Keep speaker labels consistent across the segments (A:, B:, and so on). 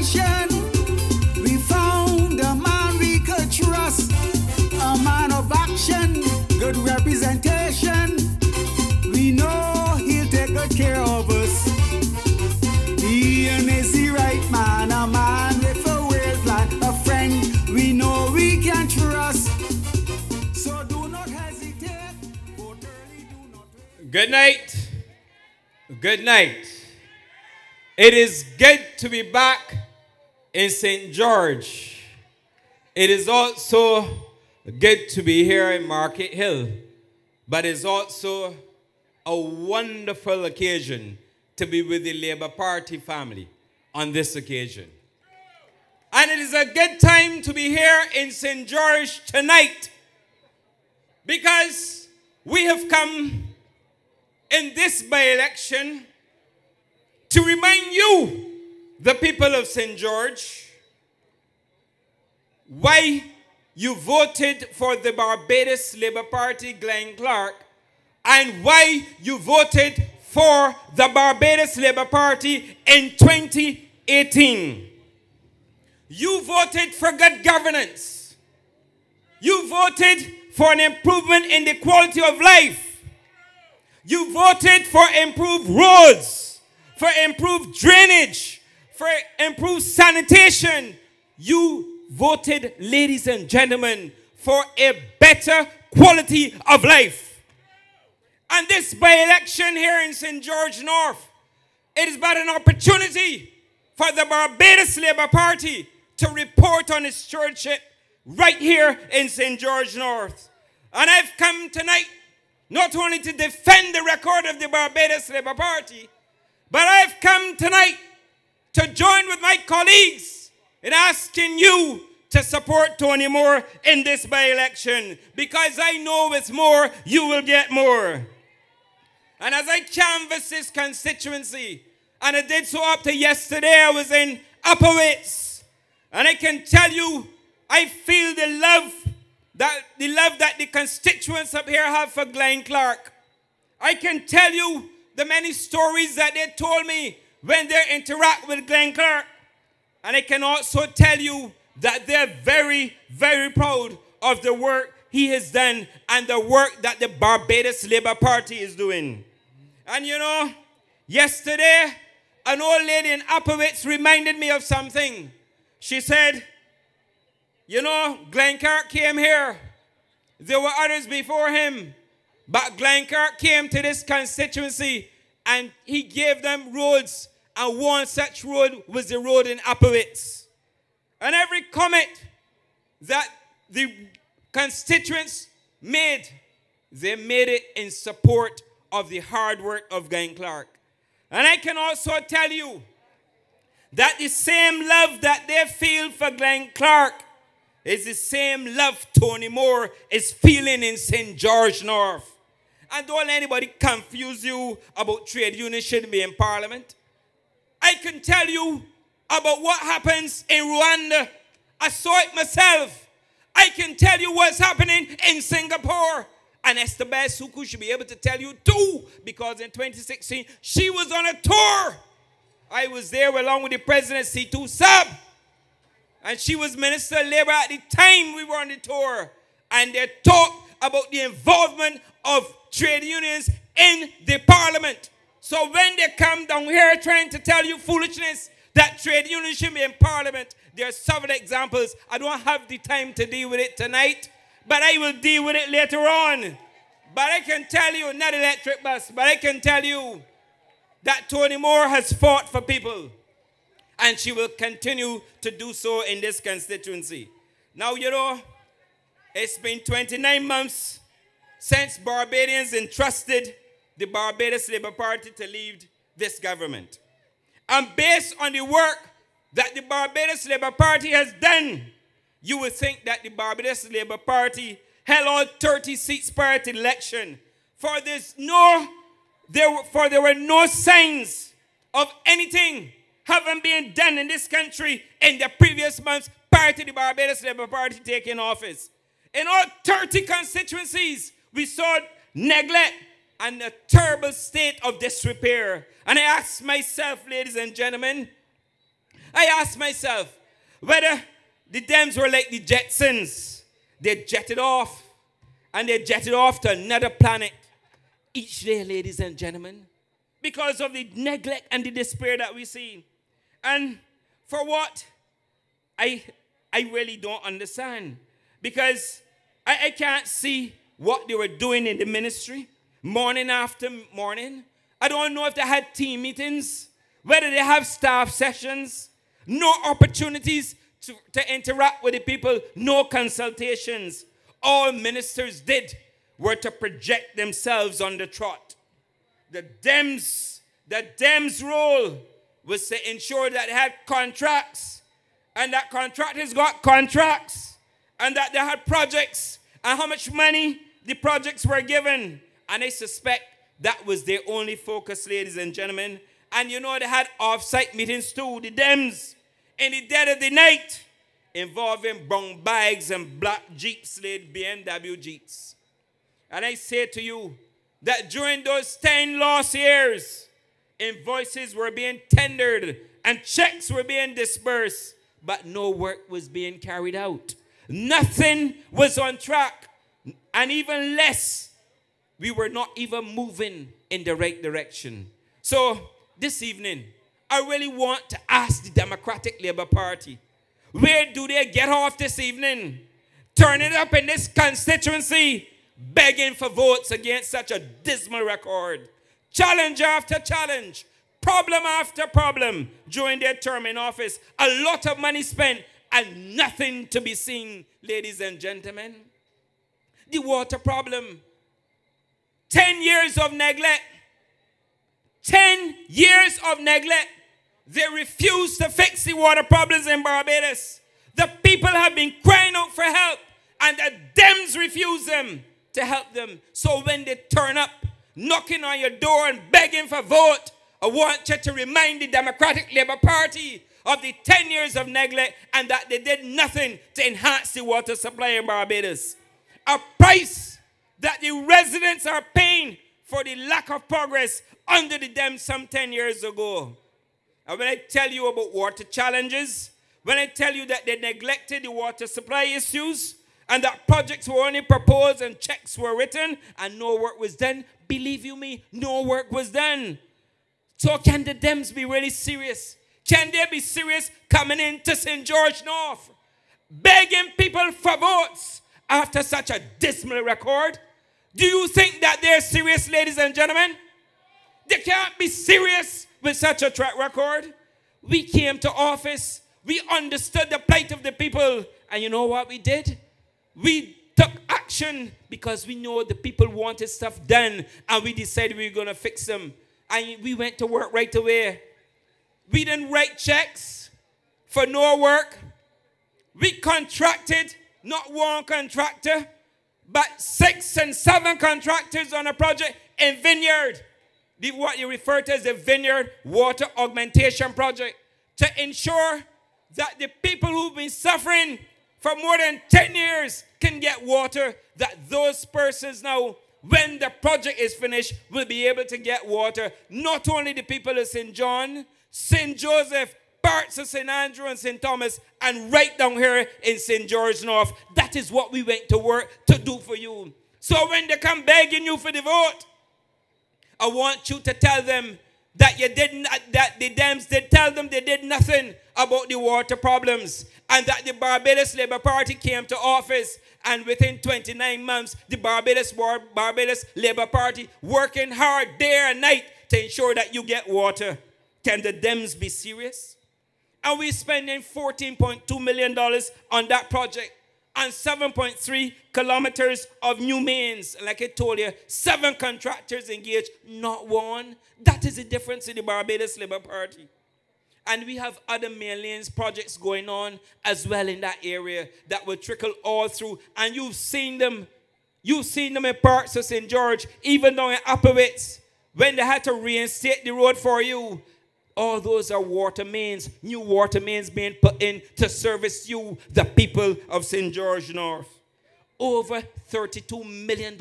A: we found trust, a man of action, good representation. We know he'll take good care of us. He is the right man, a friend we know we can trust. So do not hesitate. Good night. Good night. It is good to be back in St. George. It is also good to be here in Market Hill, but it's also a wonderful occasion to be with the Labour Party family on this occasion. And it is a good time to be here in St. George tonight because we have come in this by election to remind you the people of St. George why you voted for the Barbados Labour Party, Glenn Clark, and why you voted for the Barbados Labour Party in 2018. You voted for good governance. You voted for an improvement in the quality of life. You voted for improved roads, for improved drainage, for improved sanitation, you voted, ladies and gentlemen, for a better quality of life. And this by-election here in St. George North, it is but an opportunity for the Barbados Labour Party to report on its stewardship right here in St. George North. And I've come tonight not only to defend the record of the Barbados Labour Party, but I've come tonight to join with my colleagues in asking you to support Tony Moore in this by election because I know with more, you will get more. And as I canvassed his constituency, and I did so up to yesterday, I was in Upper West, and I can tell you, I feel the love that the love that the constituents up here have for Glenn Clark. I can tell you the many stories that they told me when they interact with Glenn Clark. And I can also tell you that they're very, very proud of the work he has done and the work that the Barbados Labour Party is doing. And you know, yesterday, an old lady in Appowitz reminded me of something. She said, You know, Glenn Clark came here. There were others before him. But Glenn Clark came to this constituency and he gave them roads and one such road was the road in Appowitz. And every comment that the constituents made, they made it in support of the hard work of Glenn Clark. And I can also tell you that the same love that they feel for Glenn Clark is the same love Tony Moore is feeling in St. George North. And don't let anybody confuse you about trade unions should be in parliament. I can tell you about what happens in Rwanda. I saw it myself. I can tell you what's happening in Singapore. And Esther Basuku should be able to tell you too, because in 2016, she was on a tour. I was there along with the president, C2 Sub. And she was Minister of Labor at the time we were on the tour. And they talked about the involvement of trade unions in the parliament. So when they come down here trying to tell you foolishness, that trade unions should be in parliament, there are several examples. I don't have the time to deal with it tonight, but I will deal with it later on. But I can tell you, not electric bus, but I can tell you that Tony Moore has fought for people. And she will continue to do so in this constituency. Now, you know, it's been 29 months since Barbadians entrusted the Barbados Labour Party to lead this government. And based on the work that the Barbados Labour Party has done, you would think that the Barbados Labour Party held all 30 seats prior to election. For there's no, there, for there were no signs of anything having been done in this country in the previous months prior to the Barbados Labour Party taking office. In all 30 constituencies, we saw neglect, and a terrible state of disrepair. And I asked myself, ladies and gentlemen, I asked myself whether the Dems were like the Jetsons. They jetted off and they jetted off to another planet each day, ladies and gentlemen, because of the neglect and the despair that we see. And for what? I, I really don't understand because I, I can't see what they were doing in the ministry morning after morning. I don't know if they had team meetings, whether they have staff sessions, no opportunities to, to interact with the people, no consultations. All ministers did were to project themselves on the trot. The Dems, the Dems role was to ensure that they had contracts and that contractors got contracts and that they had projects and how much money the projects were given and I suspect that was their only focus, ladies and gentlemen. And you know, they had off-site meetings too, the Dems, in the dead of the night, involving brown bags and black jeeps, led BMW jeeps. And I say to you that during those 10 lost years, invoices were being tendered and checks were being disbursed, but no work was being carried out. Nothing was on track, and even less we were not even moving in the right direction. So this evening, I really want to ask the Democratic Labour Party, where do they get off this evening? Turning up in this constituency, begging for votes against such a dismal record. Challenge after challenge, problem after problem during their term in office. A lot of money spent and nothing to be seen, ladies and gentlemen. The water problem, 10 years of neglect. 10 years of neglect. They refuse to fix the water problems in Barbados. The people have been crying out for help, and the Dems refuse them to help them. So when they turn up, knocking on your door and begging for vote, I want you to remind the Democratic Labour Party of the 10 years of neglect and that they did nothing to enhance the water supply in Barbados. A price that the residents are paying for the lack of progress under the dam some 10 years ago. And when I tell you about water challenges, when I tell you that they neglected the water supply issues, and that projects were only proposed and checks were written and no work was done, believe you me, no work was done. So can the Dems be really serious? Can they be serious coming into St. George North, begging people for votes after such a dismal record? Do you think that they're serious, ladies and gentlemen? They can't be serious with such a track record. We came to office, we understood the plight of the people, and you know what we did? We took action because we know the people wanted stuff done, and we decided we were going to fix them. And we went to work right away. We didn't write checks for no work. We contracted not one contractor, but six and seven contractors on a project in vineyard. what you refer to as a vineyard water augmentation project to ensure that the people who've been suffering for more than 10 years can get water that those persons now when the project is finished will be able to get water not only the people of st john st joseph parts of St. Andrew and St. Thomas, and right down here in St. George North. That is what we went to work to do for you. So when they come begging you for the vote, I want you to tell them that you didn't that the Dems did tell them they did nothing about the water problems and that the Barbados Labour Party came to office and within 29 months the Barbados Barbados Labour Party working hard day and night to ensure that you get water. Can the Dems be serious? And we're spending $14.2 million on that project and 7.3 kilometers of new mains. Like I told you, seven contractors engaged, not one. That is the difference in the Barbados Labour Party. And we have other millions projects going on as well in that area that will trickle all through. And you've seen them. You've seen them in parts of St. George, even down in Appowitz, when they had to reinstate the road for you all those are mains. new mains being put in to service you, the people of St. George North. Over $32 million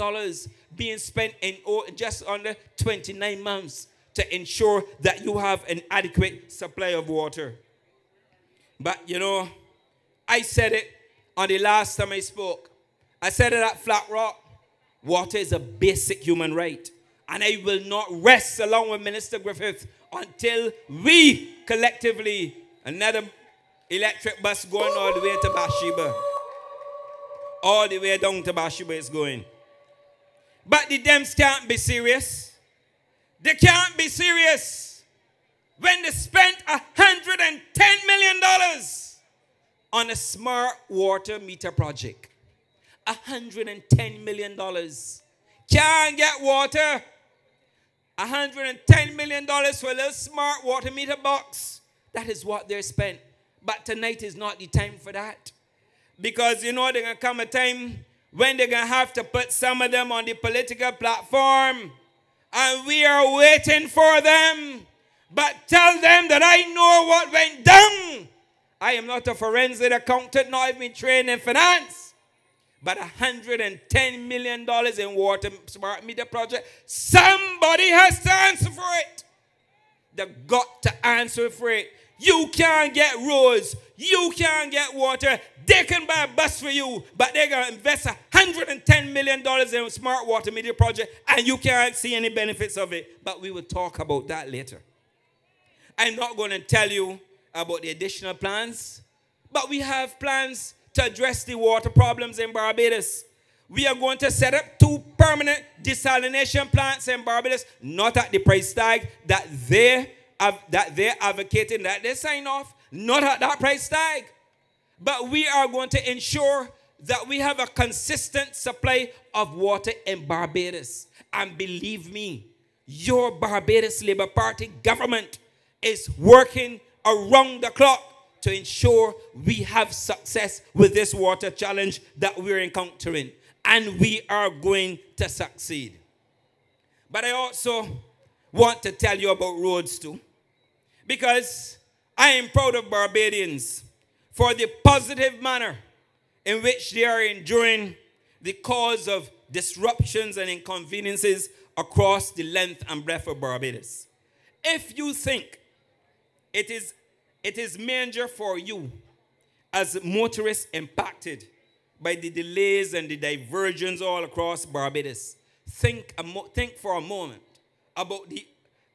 A: being spent in just under 29 months to ensure that you have an adequate supply of water. But you know, I said it on the last time I spoke. I said it at Flat Rock. Water is a basic human right. And I will not rest along with Minister Griffith until we collectively, another electric bus going all the way to Bathsheba. All the way down to Bathsheba is going. But the Dems can't be serious. They can't be serious when they spent $110 million on a smart water meter project. $110 million. Can't get water. $110 million for a little smart water meter box. That is what they're spent. But tonight is not the time for that. Because you know, there's going to come a time when they're going to have to put some of them on the political platform. And we are waiting for them. But tell them that I know what went down. I am not a forensic accountant, nor I've been trained in finance but $110 million in water smart meter project. Somebody has to answer for it. They got to answer for it. You can't get roads. You can't get water. They can buy a bus for you, but they're going to invest $110 million in a smart water meter project, and you can't see any benefits of it. But we will talk about that later. I'm not going to tell you about the additional plans, but we have plans to address the water problems in Barbados. We are going to set up two permanent desalination plants in Barbados, not at the price tag that they have, that they're advocating that they sign off, not at that price tag. But we are going to ensure that we have a consistent supply of water in Barbados. And believe me, your Barbados Labour Party government is working around the clock to ensure we have success with this water challenge that we're encountering. And we are going to succeed. But I also want to tell you about roads too. Because I am proud of Barbadians for the positive manner in which they are enduring the cause of disruptions and inconveniences across the length and breadth of Barbados. If you think it is it is manger for you as motorists impacted by the delays and the diversions all across Barbados. Think, think for a moment about the,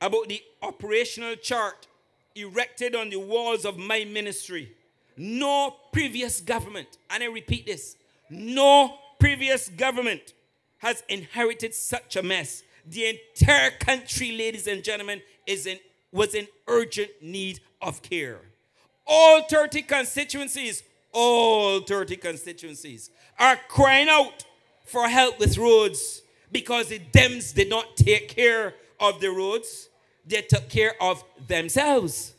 A: about the operational chart erected on the walls of my ministry. No previous government, and I repeat this, no previous government has inherited such a mess. The entire country, ladies and gentlemen, is in, was in urgent need of care. All 30 constituencies, all 30 constituencies are crying out for help with roads because the Dems did not take care of the roads. They took care of themselves.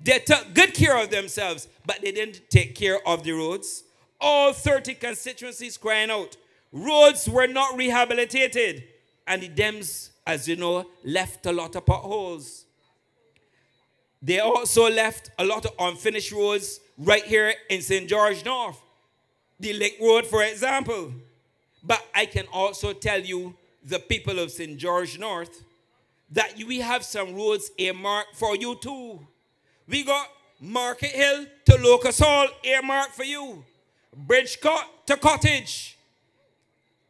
A: They took good care of themselves, but they didn't take care of the roads. All 30 constituencies crying out. Roads were not rehabilitated. And the Dems, as you know, left a lot of potholes. They also left a lot of unfinished roads right here in St. George North. The Link Road, for example. But I can also tell you, the people of St. George North, that we have some roads earmarked for you too. We got Market Hill to Locust Hall earmarked for you. Bridgecott to Cottage.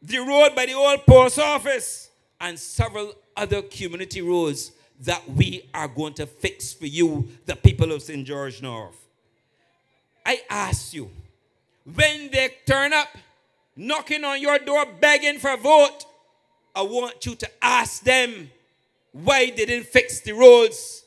A: The road by the old post office. And several other community roads that we are going to fix for you, the people of St. George North. I ask you, when they turn up knocking on your door begging for a vote, I want you to ask them why they didn't fix the roads.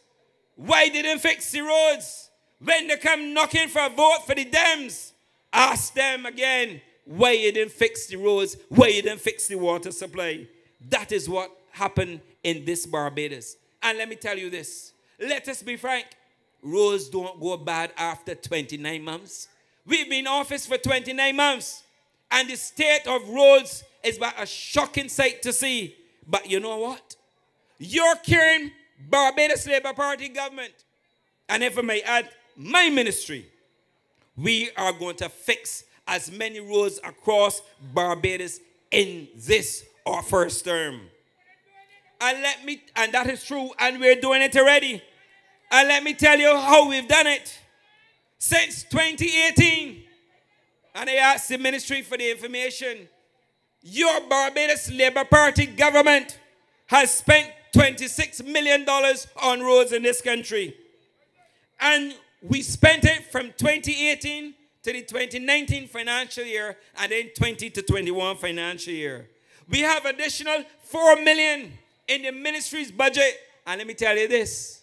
A: Why they didn't fix the roads? When they come knocking for a vote for the Dems? ask them again why you didn't fix the roads, why you didn't fix the water supply. That is what happened in this Barbados. And let me tell you this. Let us be frank. Roads don't go bad after 29 months. We've been in office for 29 months. And the state of roads is but a shocking sight to see. But you know what? You're carrying Barbados Labour Party government. And if I may add, my ministry, we are going to fix as many roads across Barbados in this our first term. And let me, and that is true, and we're doing it already. And let me tell you how we've done it. Since 2018, and I asked the ministry for the information. Your Barbados Labour Party government has spent $26 million on roads in this country. And we spent it from 2018 to the 2019 financial year and then 20 to 21 financial year. We have additional 4 million in the ministry's budget. And let me tell you this.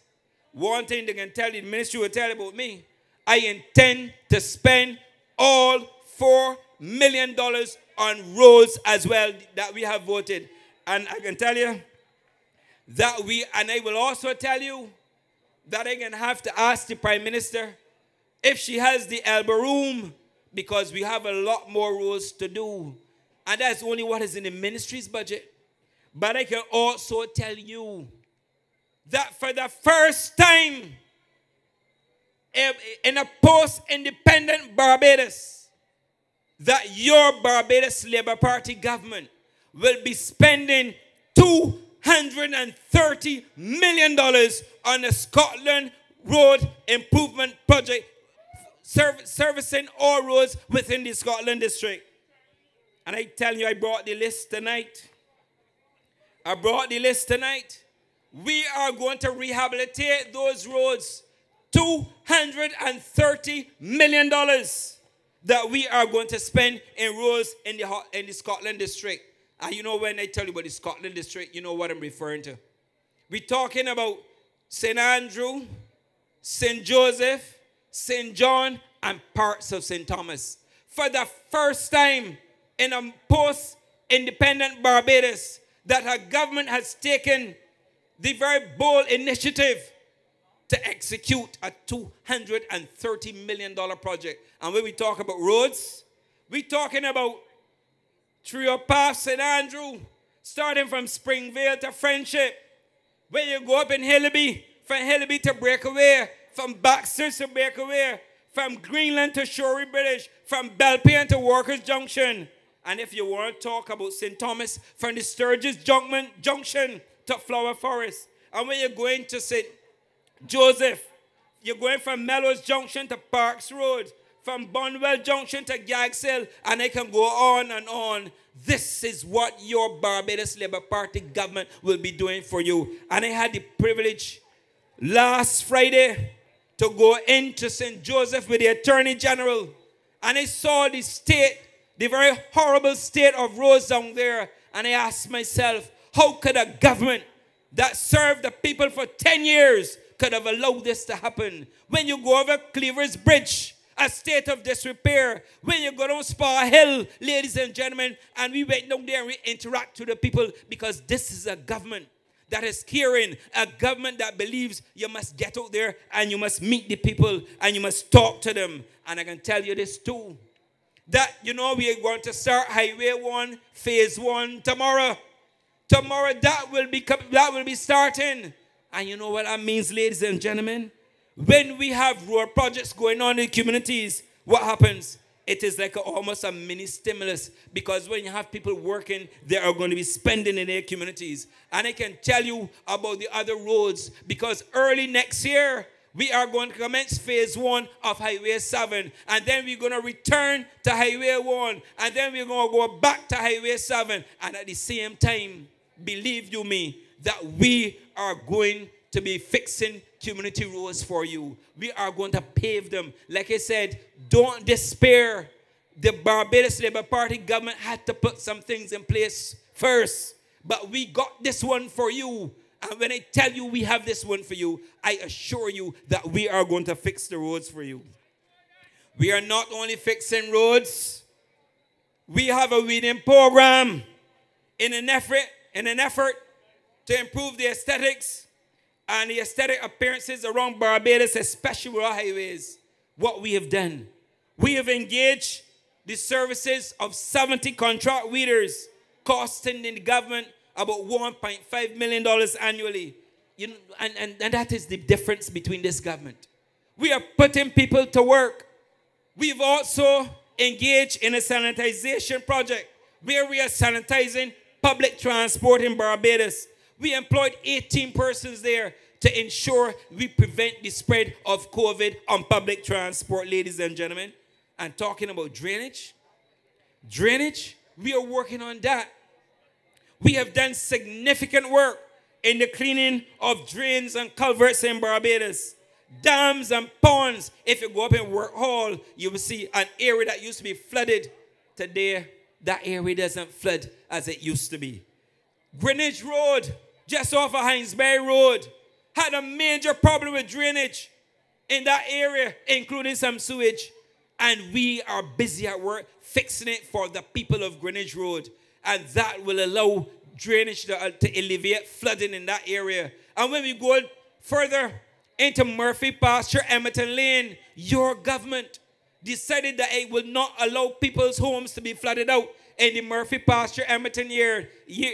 A: One thing they can tell you, the ministry will tell you about me. I intend to spend all $4 million on roads as well that we have voted. And I can tell you that we, and I will also tell you that I can have to ask the Prime Minister if she has the elbow room because we have a lot more roads to do. And that's only what is in the ministry's budget. But I can also tell you that for the first time eh, in a post independent Barbados, that your Barbados Labour Party government will be spending $230 million on the Scotland Road Improvement Project, serv- servicing all roads within the Scotland district. And I tell you, I brought the list tonight. I brought the list tonight. We are going to rehabilitate those roads. $230 million that we are going to spend in roads in the, in the Scotland district. And you know, when I tell you about the Scotland district, you know what I'm referring to. We're talking about St. Andrew, St. Joseph, St. John, and parts of St. Thomas. For the first time in a post independent Barbados, that her government has taken the very bold initiative to execute a $230 million project. And when we talk about roads, we're talking about Trio Pass, St. Andrew, starting from Springvale to Friendship. where you go up in Hillaby, from Hillaby to Breakaway, from Baxter to Breakaway, from Greenland to Shorey British, from Belpian to Workers Junction, and if you want to talk about St. Thomas, from the Sturgis Junction to Flower Forest. And when you're going to St. Joseph, you're going from Mellows Junction to Parks Road, from Bonwell Junction to Gagshill, and I can go on and on. This is what your Barbados Labour Party government will be doing for you. And I had the privilege last Friday to go into St. Joseph with the Attorney General, and I saw the state the very horrible state of roads down there. And I asked myself, how could a government that served the people for 10 years could have allowed this to happen? When you go over Cleaver's Bridge, a state of disrepair. When you go down Spa Hill, ladies and gentlemen, and we went down there and we interact with the people because this is a government that is caring, a government that believes you must get out there and you must meet the people and you must talk to them. And I can tell you this too that, you know, we are going to start Highway 1, Phase 1 tomorrow. Tomorrow that will be, that will be starting. And you know what that means, ladies and gentlemen? When we have road projects going on in communities, what happens? It is like a, almost a mini stimulus because when you have people working, they are going to be spending in their communities. And I can tell you about the other roads because early next year, we are going to commence phase one of Highway 7. And then we're going to return to Highway 1. And then we're going to go back to Highway 7. And at the same time, believe you me, that we are going to be fixing community roads for you. We are going to pave them. Like I said, don't despair. The Barbados Labour Party government had to put some things in place first. But we got this one for you. And when I tell you we have this one for you, I assure you that we are going to fix the roads for you. We are not only fixing roads, we have a weeding program in an effort, in an effort to improve the aesthetics and the aesthetic appearances around Barbados, especially with our highways. What we have done, we have engaged the services of 70 contract weeders, costing the government about $1.5 million annually. You know, and, and, and that is the difference between this government. We are putting people to work. We've also engaged in a sanitization project where we are sanitizing public transport in Barbados. We employed 18 persons there to ensure we prevent the spread of COVID on public transport, ladies and gentlemen. And talking about drainage, drainage, we are working on that we have done significant work in the cleaning of drains and culverts in Barbados. Dams and ponds. If you go up in Work Hall, you will see an area that used to be flooded. Today, that area doesn't flood as it used to be. Greenwich Road, just off of Bay Road, had a major problem with drainage in that area, including some sewage. And we are busy at work fixing it for the people of Greenwich Road and that will allow drainage to, uh, to alleviate flooding in that area. And when we go further into Murphy Pasture, Emmerton Lane, your government decided that it will not allow people's homes to be flooded out in the Murphy Pasture, year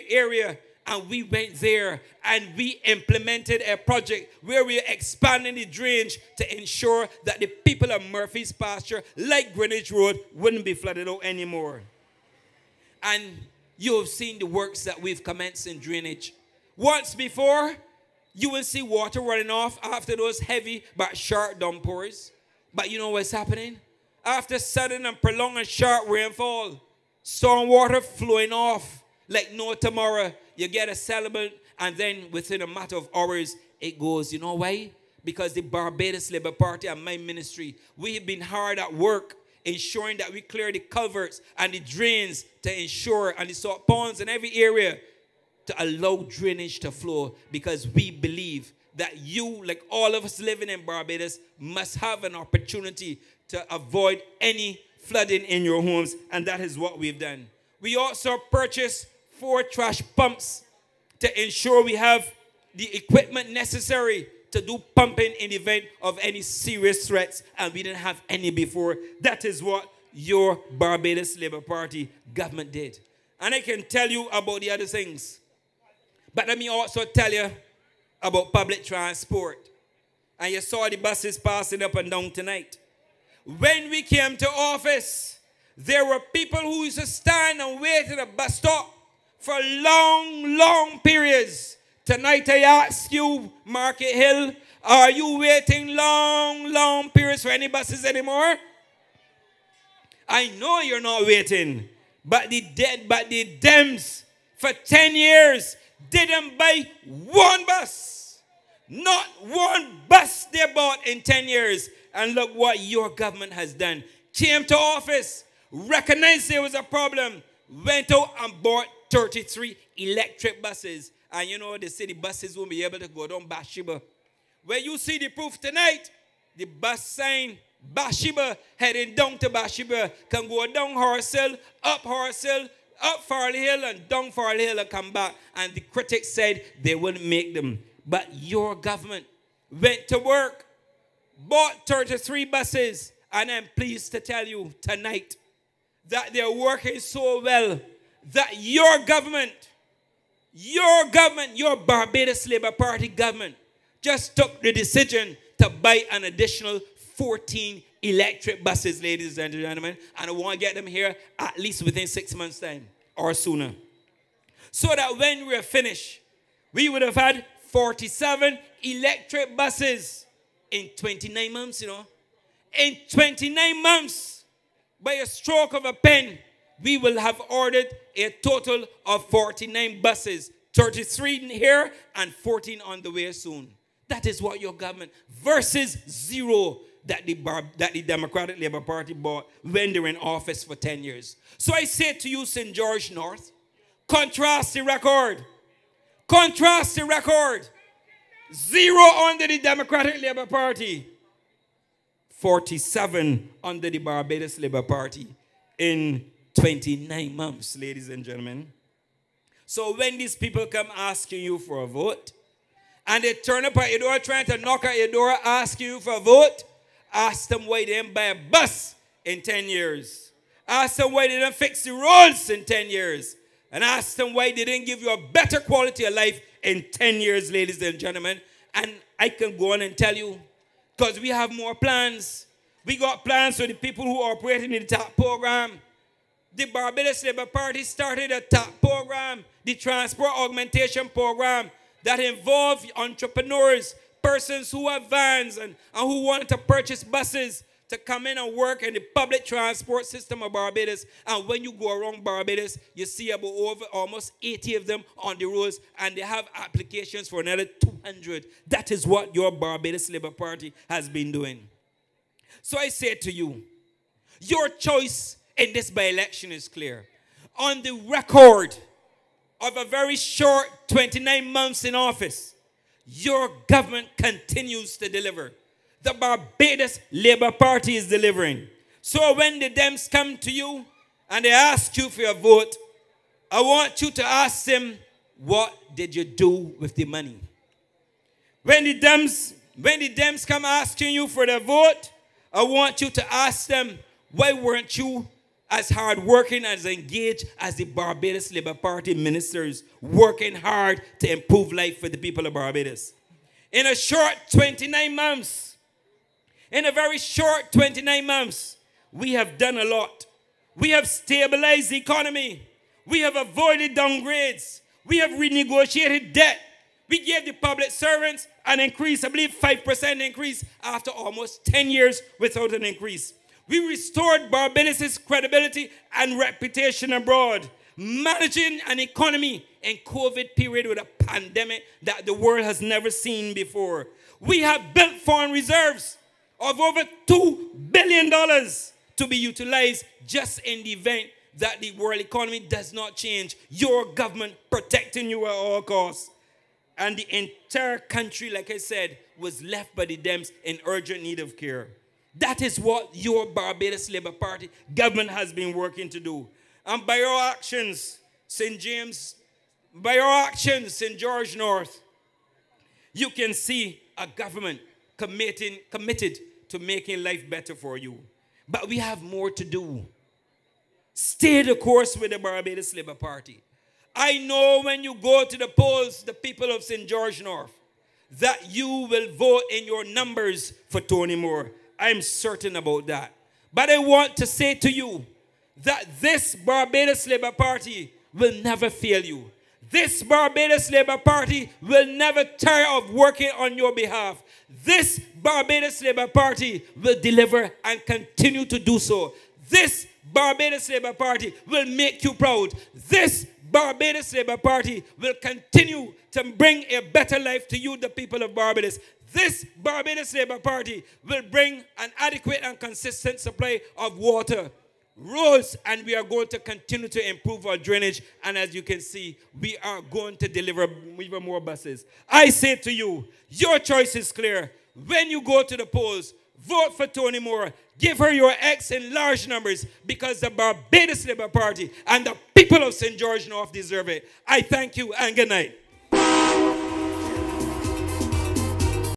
A: area. And we went there and we implemented a project where we are expanding the drainage to ensure that the people of Murphy's Pasture, like Greenwich Road, wouldn't be flooded out anymore. And you have seen the works that we've commenced in drainage. Once before, you will see water running off after those heavy but sharp downpours. But you know what's happening? After sudden and prolonged and sharp rainfall, storm water flowing off like no tomorrow. You get a settlement, and then within a matter of hours, it goes. You know why? Because the Barbados Labour Party and my ministry, we have been hard at work ensuring that we clear the culverts and the drains to ensure, and the salt ponds in every area to allow drainage to flow because we believe that you, like all of us living in Barbados, must have an opportunity to avoid any flooding in your homes, and that is what we've done. We also purchased four trash pumps to ensure we have the equipment necessary to do pumping in the event of any serious threats, and we didn't have any before. That is what your Barbados Labour Party government did. And I can tell you about the other things. But let me also tell you about public transport. And you saw the buses passing up and down tonight. When we came to office, there were people who used to stand and wait at a bus stop for long, long periods Tonight I ask you, Market Hill, are you waiting long, long periods for any buses anymore? I know you're not waiting, but the dead, but the Dems for 10 years didn't buy one bus. Not one bus they bought in 10 years. And look what your government has done. Came to office, recognized there was a problem, went out and bought 33 electric buses and you know, they say the buses won't be able to go down Bathsheba. When you see the proof tonight, the bus sign Bathsheba heading down to Bathsheba can go down horse Hill, up horse Hill, up Farley Hill, and down Farley Hill and come back. And the critics said they wouldn't make them. But your government went to work, bought 33 buses, and I'm pleased to tell you tonight that they're working so well that your government your government, your Barbados Labour Party government, just took the decision to buy an additional 14 electric buses, ladies and gentlemen, and I want to get them here at least within six months' time or sooner. So that when we're finished, we would have had 47 electric buses in 29 months, you know. In 29 months, by a stroke of a pen, we will have ordered a total of 49 buses 33 here and 14 on the way soon. That is what your government versus zero that the, that the Democratic Labour Party bought when they were in office for 10 years. So I say to you, St. George North, contrast the record. Contrast the record. Zero under the Democratic Labour Party, 47 under the Barbados Labour Party in 29 months, ladies and gentlemen. So when these people come asking you for a vote, and they turn up at your door trying to knock at your door, ask you for a vote, ask them why they didn't buy a bus in 10 years. Ask them why they didn't fix the roads in 10 years. And ask them why they didn't give you a better quality of life in 10 years, ladies and gentlemen. And I can go on and tell you, because we have more plans. We got plans for the people who are operating in the top program the Barbados Labour Party started a top program, the Transport Augmentation Program, that involved entrepreneurs, persons who have vans and, and who wanted to purchase buses to come in and work in the public transport system of Barbados. And when you go around Barbados, you see about over almost 80 of them on the roads, and they have applications for another 200. That is what your Barbados Labour Party has been doing. So I say to you, your choice in this by election is clear. On the record of a very short 29 months in office, your government continues to deliver. The Barbados Labour Party is delivering. So when the Dems come to you and they ask you for your vote, I want you to ask them, what did you do with the money? When the Dems, when the Dems come asking you for their vote, I want you to ask them, why weren't you as hardworking as engaged as the Barbados Labour Party ministers working hard to improve life for the people of Barbados. In a short 29 months, in a very short 29 months, we have done a lot. We have stabilized the economy. We have avoided downgrades. We have renegotiated debt. We gave the public servants an increase, I believe 5% increase after almost 10 years without an increase. We restored Barbados' credibility and reputation abroad, managing an economy in COVID period with a pandemic that the world has never seen before. We have built foreign reserves of over $2 billion to be utilized just in the event that the world economy does not change. Your government protecting you at all costs. And the entire country, like I said, was left by the Dems in urgent need of care. That is what your Barbados Labour Party government has been working to do. And by your actions, St. James, by your actions, St. George North, you can see a government committing, committed to making life better for you. But we have more to do. Stay the course with the Barbados Labour Party. I know when you go to the polls, the people of St. George North, that you will vote in your numbers for Tony Moore. I'm certain about that. But I want to say to you that this Barbados Labour Party will never fail you. This Barbados Labour Party will never tire of working on your behalf. This Barbados Labour Party will deliver and continue to do so. This Barbados Labour Party will make you proud. This Barbados Labour Party will continue to bring a better life to you, the people of Barbados. This Barbados Labour Party will bring an adequate and consistent supply of water, roads, and we are going to continue to improve our drainage. And as you can see, we are going to deliver even more buses. I say to you, your choice is clear. When you go to the polls, vote for Tony Moore. Give her your X in large numbers because the Barbados Labour Party and the people of St. George North deserve it. I thank you and good night.